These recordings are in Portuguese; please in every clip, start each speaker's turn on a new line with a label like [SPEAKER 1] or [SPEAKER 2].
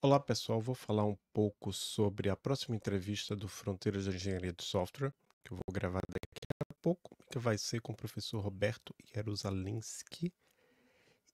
[SPEAKER 1] Olá pessoal, vou falar um pouco sobre a próxima entrevista do Fronteiras da Engenharia de Software, que eu vou gravar daqui a pouco, que vai ser com o professor Roberto Jaruzalinski.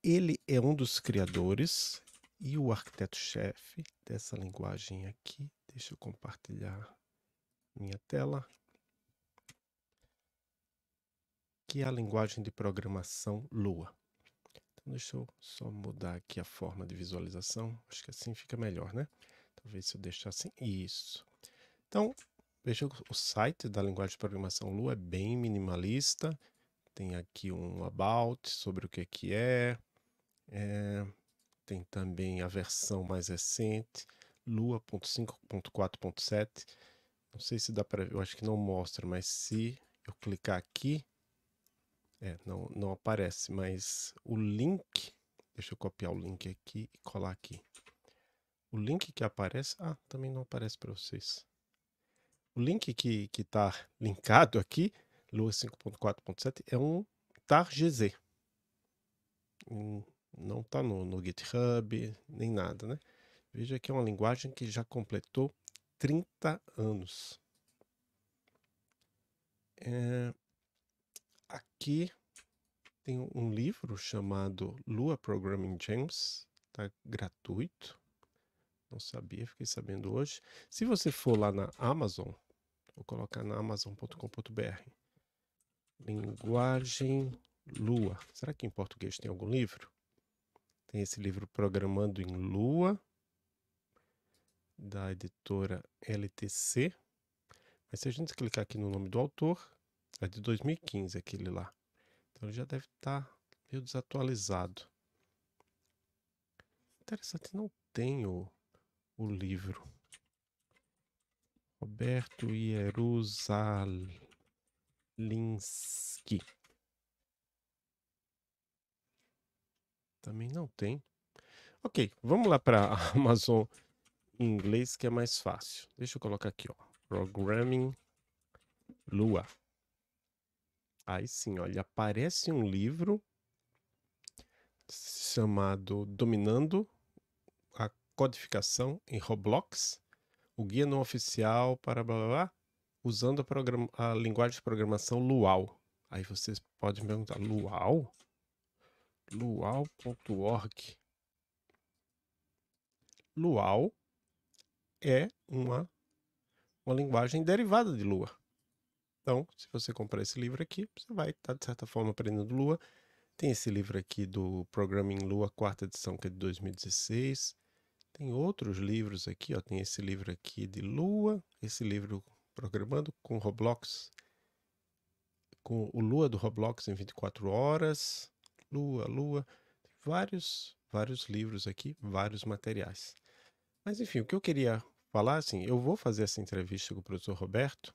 [SPEAKER 1] Ele é um dos criadores e o arquiteto-chefe dessa linguagem aqui. Deixa eu compartilhar minha tela. Que é a linguagem de programação Lua. Então, deixa eu só mudar aqui a forma de visualização. Acho que assim fica melhor, né? Talvez se eu deixar assim. Isso. Então, veja o site da linguagem de programação Lua é bem minimalista. Tem aqui um about sobre o que, que é. é. Tem também a versão mais recente, lua.5.4.7. Não sei se dá para... Eu acho que não mostra, mas se eu clicar aqui, é, não, não aparece, mas o link. Deixa eu copiar o link aqui e colar aqui. O link que aparece. Ah, também não aparece para vocês. O link que está linkado aqui, Lua 5.4.7, é um TarGZ. Um, não está no, no GitHub, nem nada, né? Veja que é uma linguagem que já completou 30 anos. É, aqui tem um livro chamado Lua Programming Gems, tá gratuito. Não sabia, fiquei sabendo hoje. Se você for lá na Amazon, vou colocar na amazon.com.br. Linguagem Lua. Será que em português tem algum livro? Tem esse livro Programando em Lua, da editora LTC. Mas se a gente clicar aqui no nome do autor, é de 2015 aquele lá. Então ele já deve estar tá meio desatualizado. Interessante, não tem o, o livro. Roberto Jerusalinski. Também não tem. Ok, vamos lá para Amazon em inglês que é mais fácil. Deixa eu colocar aqui, ó. Programming Lua. Aí sim, olha, aparece um livro chamado Dominando a Codificação em Roblox, o guia não oficial para blá blá blá, usando a, a linguagem de programação Luau. Aí vocês podem perguntar, Luau? Luau.org Luau é uma, uma linguagem derivada de Lua. Então, se você comprar esse livro aqui, você vai estar, tá, de certa forma, aprendendo Lua. Tem esse livro aqui do Programming Lua, quarta edição, que é de 2016. Tem outros livros aqui, ó. Tem esse livro aqui de Lua, esse livro Programando com Roblox, com o Lua do Roblox em 24 horas. Lua, Lua. Tem vários, vários livros aqui, vários materiais. Mas enfim, o que eu queria falar, assim, eu vou fazer essa entrevista com o professor Roberto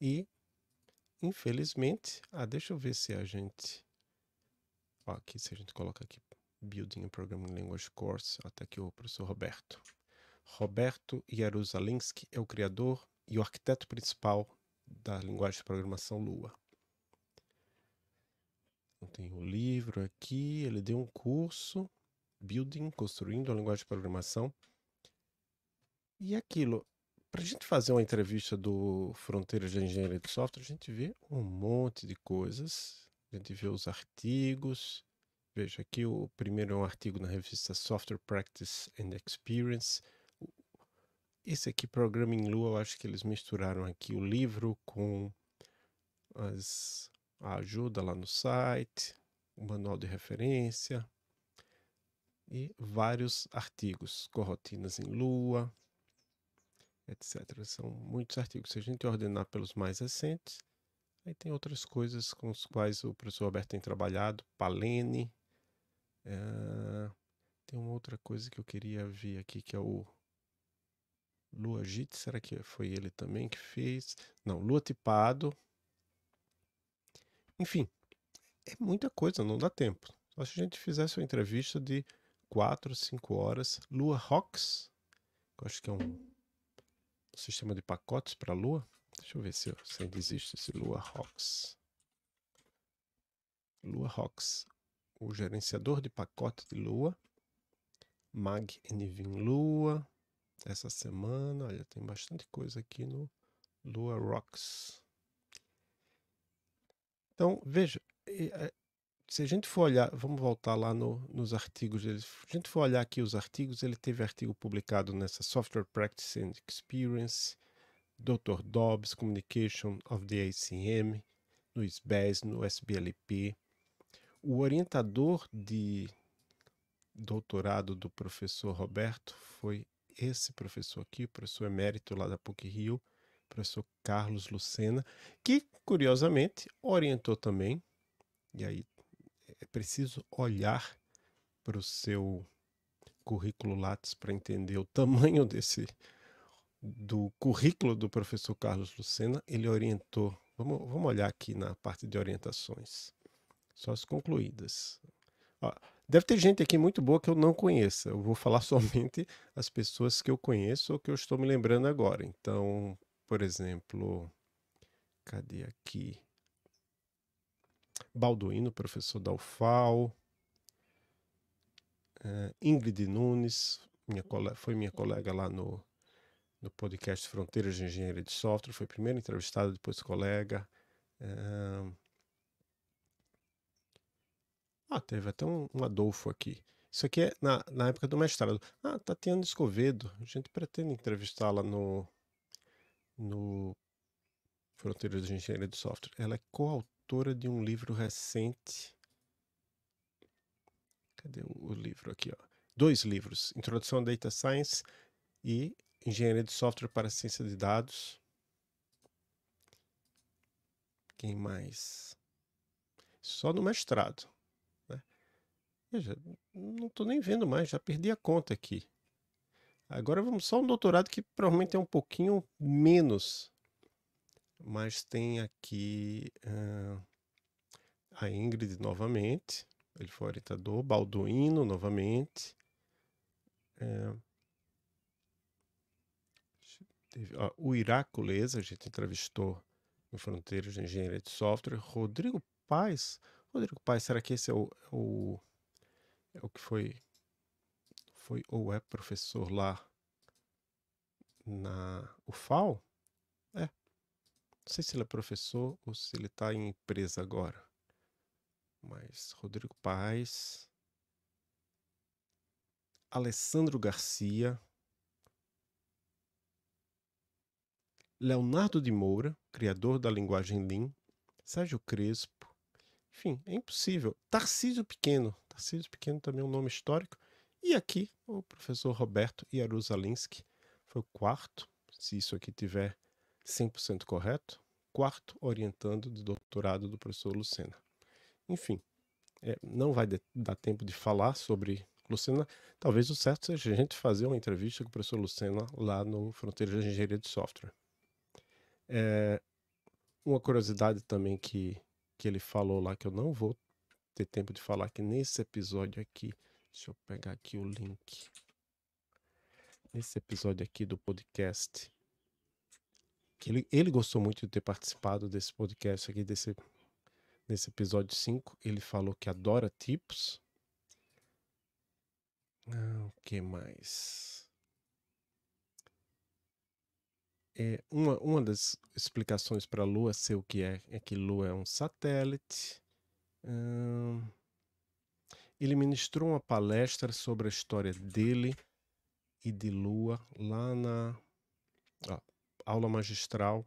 [SPEAKER 1] e infelizmente. Ah, deixa eu ver se a gente. Ó, aqui, se a gente coloca aqui Building a Programming Language Course, até aqui o professor Roberto. Roberto Jaruzalinski é o criador e o arquiteto principal da linguagem de programação Lua. tem o um livro aqui, ele deu um curso, Building, Construindo a Linguagem de Programação. E aquilo, para a gente fazer uma entrevista do Fronteiras de Engenharia de Software, a gente vê um monte de coisas. A gente vê os artigos. Veja aqui, o primeiro é um artigo na revista Software Practice and Experience. Esse aqui, Programming Lua, eu acho que eles misturaram aqui o livro com as, a ajuda lá no site, o manual de referência e vários artigos, corrotinas em Lua, etc. São muitos artigos. Se a gente ordenar pelos mais recentes, aí tem outras coisas com as quais o professor Alberto tem trabalhado, Palene. É... Tem uma outra coisa que eu queria ver aqui, que é o Lua Jit, será que foi ele também que fez? Não, Lua Tipado. Enfim, é muita coisa, não dá tempo. Só se a gente fizesse uma entrevista de 4, 5 horas. Lua Rocks, que eu acho que é um sistema de pacotes para a Lua. Deixa eu ver se, se ainda existe esse Lua Rocks. Lua Rocks, o gerenciador de pacote de Lua. Mag Envin Lua. Essa semana, olha, tem bastante coisa aqui no Lua Rocks. Então, veja, é, se a gente for olhar, vamos voltar lá no, nos artigos dele. Se a gente for olhar aqui os artigos, ele teve artigo publicado nessa Software Practice and Experience, Dr. Dobbs, Communication of the ACM, no SBES, no SBLP. O orientador de doutorado do professor Roberto foi esse professor aqui, professor emérito lá da PUC-Rio, professor Carlos Lucena, que, curiosamente, orientou também, e aí é preciso olhar para o seu currículo Lattes para entender o tamanho desse do currículo do professor Carlos Lucena. Ele orientou. Vamos, vamos olhar aqui na parte de orientações. Só as concluídas. Ó, deve ter gente aqui muito boa que eu não conheça. Eu vou falar somente as pessoas que eu conheço ou que eu estou me lembrando agora. Então, por exemplo, cadê aqui? Balduino, professor da UFAL, eh, Ingrid Nunes, minha colega, foi minha colega lá no, no podcast Fronteiras de Engenharia de Software, foi primeiro entrevistada, depois colega. Eh, ah, teve até um, um, Adolfo aqui. Isso aqui é na, na época do mestrado. Ah, Tatiana tá Escovedo. A gente pretende entrevistá-la no, no Fronteiras de Engenharia de Software. Ela é coautora autora de um livro recente. Cadê o livro aqui? Ó? Dois livros: Introdução à Data Science e Engenharia de Software para Ciência de Dados. Quem mais? Só no mestrado. Né? Veja, não estou nem vendo mais, já perdi a conta aqui. Agora vamos só um doutorado que provavelmente é um pouquinho menos mas tem aqui uh, a Ingrid novamente, ele foi orientador, Balduino novamente. Uh, teve, uh, o Iracules a gente entrevistou no Fronteiras de Engenharia de Software. Rodrigo Paz. Rodrigo Paz, será que esse é o, é o, é o que foi, foi ou é professor lá na UFAL? É, não sei se ele é professor ou se ele está em empresa agora. Mas Rodrigo Paz. Alessandro Garcia. Leonardo de Moura, criador da linguagem Lean. Sérgio Crespo. Enfim, é impossível. Tarcísio Pequeno. Tarcísio Pequeno também é um nome histórico. E aqui, o professor Roberto Jaruzalinski foi o quarto. Se isso aqui tiver 100% correto, quarto orientando de doutorado do professor Lucena. Enfim, é, não vai de, dar tempo de falar sobre Lucena. Talvez o certo seja a gente fazer uma entrevista com o professor Lucena lá no Fronteiras de Engenharia de Software. É, uma curiosidade também que, que ele falou lá, que eu não vou ter tempo de falar, que nesse episódio aqui, deixa eu pegar aqui o link. Nesse episódio aqui do podcast, que ele, ele gostou muito de ter participado desse podcast aqui, desse, desse episódio 5. Ele falou que adora tipos. Ah, o que mais? É, uma, uma das explicações para a Lua ser o que é é que Lua é um satélite. Hum, ele ministrou uma palestra sobre a história dele e de Lua lá na. Ó, aula magistral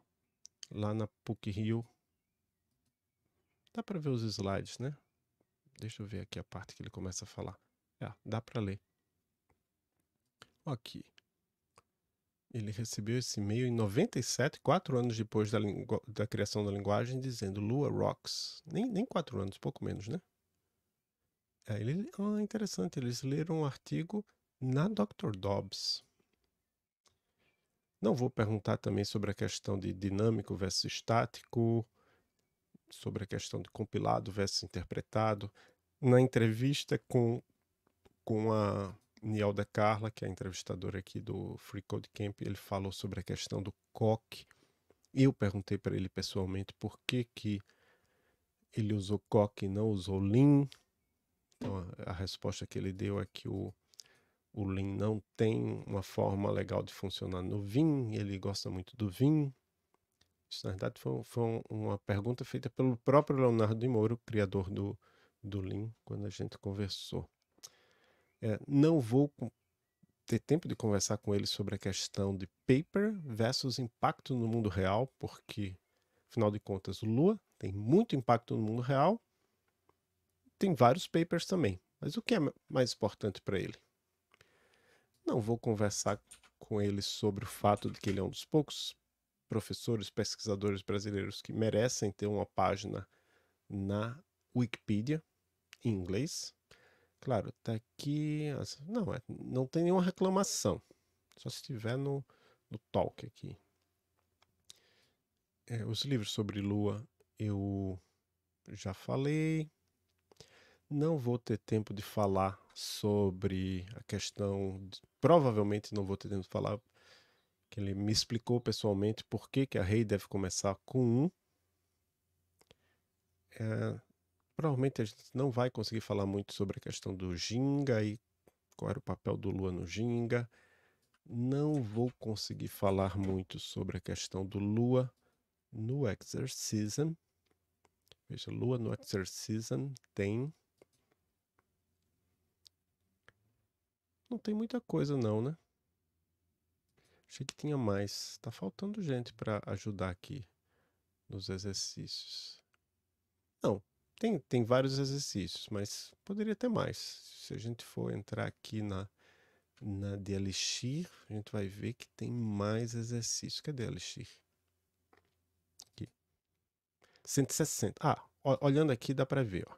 [SPEAKER 1] lá na PUC Rio. Dá para ver os slides, né? Deixa eu ver aqui a parte que ele começa a falar. Ah, dá para ler. Aqui. Ele recebeu esse e-mail em 97, quatro anos depois da, da, criação da linguagem, dizendo Lua Rocks. Nem, nem quatro anos, pouco menos, né? É, ele, ah, interessante, eles leram um artigo na Dr. Dobbs. Não vou perguntar também sobre a questão de dinâmico versus estático, sobre a questão de compilado versus interpretado. Na entrevista com, com a Nialda Carla, que é a entrevistadora aqui do Free Code Camp, ele falou sobre a questão do COC. Eu perguntei para ele pessoalmente por que, que ele usou COC e não usou Lean. Então, a resposta que ele deu é que o o Lean não tem uma forma legal de funcionar no Vim, ele gosta muito do Vim. Isso, na verdade, foi, foi uma pergunta feita pelo próprio Leonardo de Moura, criador do, do Lean, quando a gente conversou. É, não vou ter tempo de conversar com ele sobre a questão de paper versus impacto no mundo real, porque, afinal de contas, o Lua tem muito impacto no mundo real, tem vários papers também. Mas o que é mais importante para ele? Não vou conversar com ele sobre o fato de que ele é um dos poucos professores, pesquisadores brasileiros que merecem ter uma página na Wikipedia em inglês. Claro, tá aqui. Não, é, não tem nenhuma reclamação. Só se tiver no, no talk aqui. É, os livros sobre Lua eu já falei. Não vou ter tempo de falar sobre a questão provavelmente não vou ter tempo de falar, que ele me explicou pessoalmente por que, que a rei deve começar com um. É, provavelmente a gente não vai conseguir falar muito sobre a questão do Ginga e qual era o papel do Lua no Ginga. Não vou conseguir falar muito sobre a questão do Lua no Exorcism. Veja, Lua no Exorcism tem Não tem muita coisa não, né? Achei que tinha mais. Tá faltando gente para ajudar aqui nos exercícios. Não, tem, tem vários exercícios, mas poderia ter mais. Se a gente for entrar aqui na, na de Elixir, a gente vai ver que tem mais exercícios. Cadê Elixir? Aqui. 160. Ah, olhando aqui dá para ver, ó.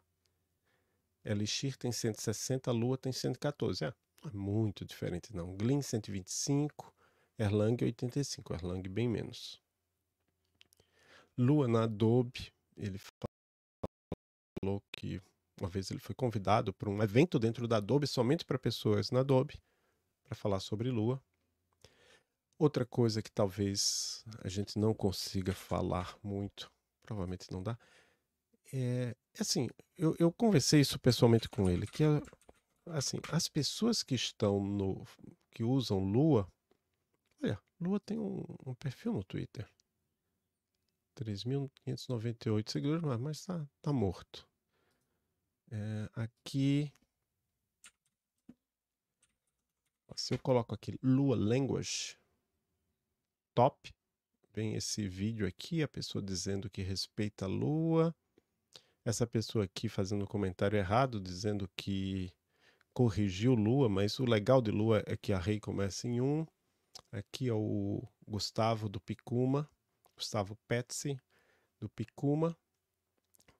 [SPEAKER 1] Elixir tem 160, Lua tem 114. Ah, é muito diferente, não. Glean 125, Erlang 85, Erlang bem menos. Lua na Adobe, ele falou que uma vez ele foi convidado para um evento dentro da Adobe somente para pessoas na Adobe para falar sobre Lua. Outra coisa que talvez a gente não consiga falar muito, provavelmente não dá, é, é assim, eu, eu conversei isso pessoalmente com ele, que é assim, as pessoas que estão no que usam Lua, olha, Lua tem um, um perfil no Twitter. 3.598 seguidores, mas, está tá, tá morto. É, aqui. Se eu coloco aqui Lua Language Top, vem esse vídeo aqui, a pessoa dizendo que respeita a Lua. Essa pessoa aqui fazendo um comentário errado, dizendo que corrigiu Lua, mas o legal de Lua é que a Rei começa em 1. Um. Aqui é o Gustavo do Picuma, Gustavo Petsi do Picuma,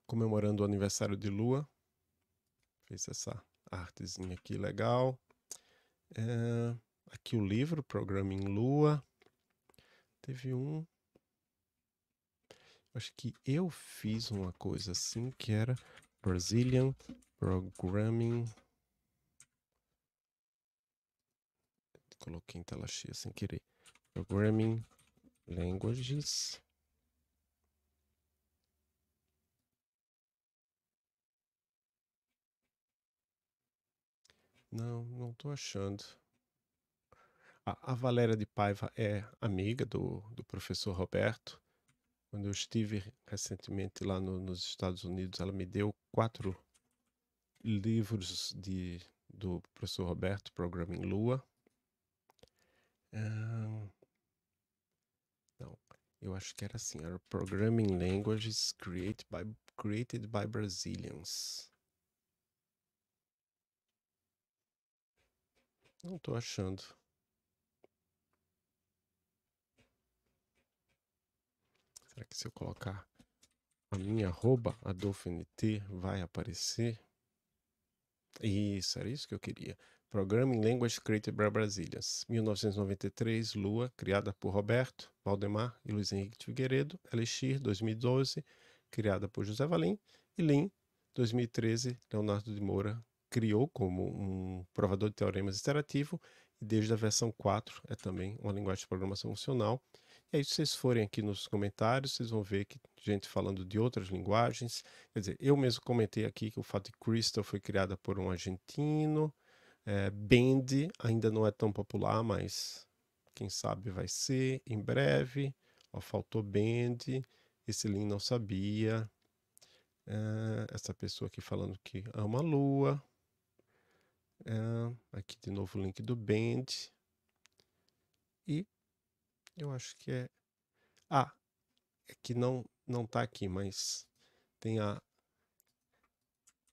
[SPEAKER 1] comemorando o aniversário de Lua. Fez essa artezinha aqui legal. É, aqui o livro, Programming Lua. Teve um. Acho que eu fiz uma coisa assim que era Brazilian Programming coloquei em tela cheia sem querer. Programming Languages. Não, não estou achando. A, a, Valéria de Paiva é amiga do, do professor Roberto. Quando eu estive recentemente lá no, nos Estados Unidos, ela me deu quatro livros de, do professor Roberto, Programming Lua não, então, eu acho que era assim. Era Programming Languages created by, created by Brazilians. Não estou achando. Será que se eu colocar a minha arroba AdolfoNT vai aparecer? Isso, era isso que eu queria. Programming Language Created by Brasilias, 1993, Lua, criada por Roberto, Valdemar e Luiz Henrique Figueiredo, Elixir, 2012, criada por José Valim, e Lean, 2013, Leonardo de Moura criou como um provador de teoremas iterativo e desde a versão 4 é também uma linguagem de programação funcional. E aí, se vocês forem aqui nos comentários, vocês vão ver que gente falando de outras linguagens. Quer dizer, eu mesmo comentei aqui que o fato de Crystal foi criada por um argentino, é, Bend ainda não é tão popular, mas quem sabe vai ser em breve. Ó, faltou Bend, esse Lin não sabia. É, essa pessoa aqui falando que ama a lua. É, aqui de novo o link do Bend. E eu acho que é. Ah, é que não, não tá aqui, mas tem a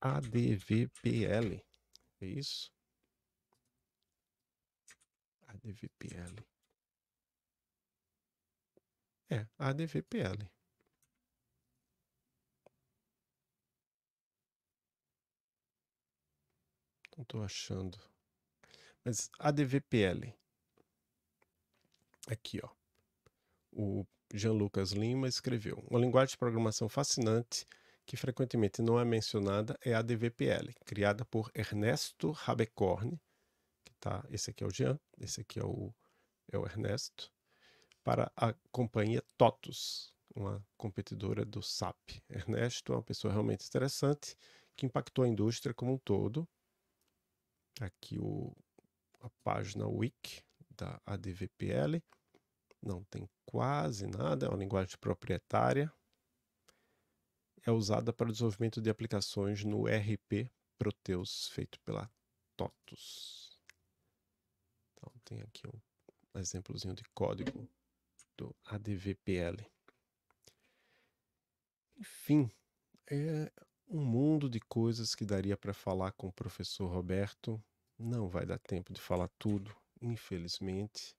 [SPEAKER 1] ADVPL. É isso? ADVPL. É, ADVPL. Não estou achando. Mas ADVPL. Aqui, ó. O Jean Lucas Lima escreveu: Uma linguagem de programação fascinante que frequentemente não é mencionada é a DVPL, criada por Ernesto Rabecorne tá? Esse aqui é o Jean, esse aqui é o, é o Ernesto, para a companhia Totus, uma competidora do SAP. Ernesto é uma pessoa realmente interessante que impactou a indústria como um todo. Aqui o, a página Wiki da ADVPL. Não tem quase nada, é uma linguagem proprietária. É usada para o desenvolvimento de aplicações no RP Proteus, feito pela TOTUS tem aqui um exemplozinho de código do ADVPL. Enfim, é um mundo de coisas que daria para falar com o professor Roberto. Não vai dar tempo de falar tudo, infelizmente,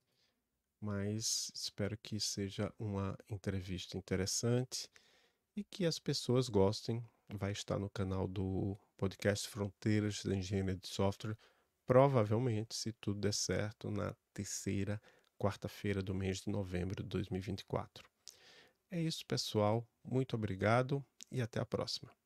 [SPEAKER 1] mas espero que seja uma entrevista interessante e que as pessoas gostem. Vai estar no canal do podcast Fronteiras da Engenharia de Software provavelmente, se tudo der certo, na terceira quarta-feira do mês de novembro de 2024. É isso, pessoal. Muito obrigado e até a próxima.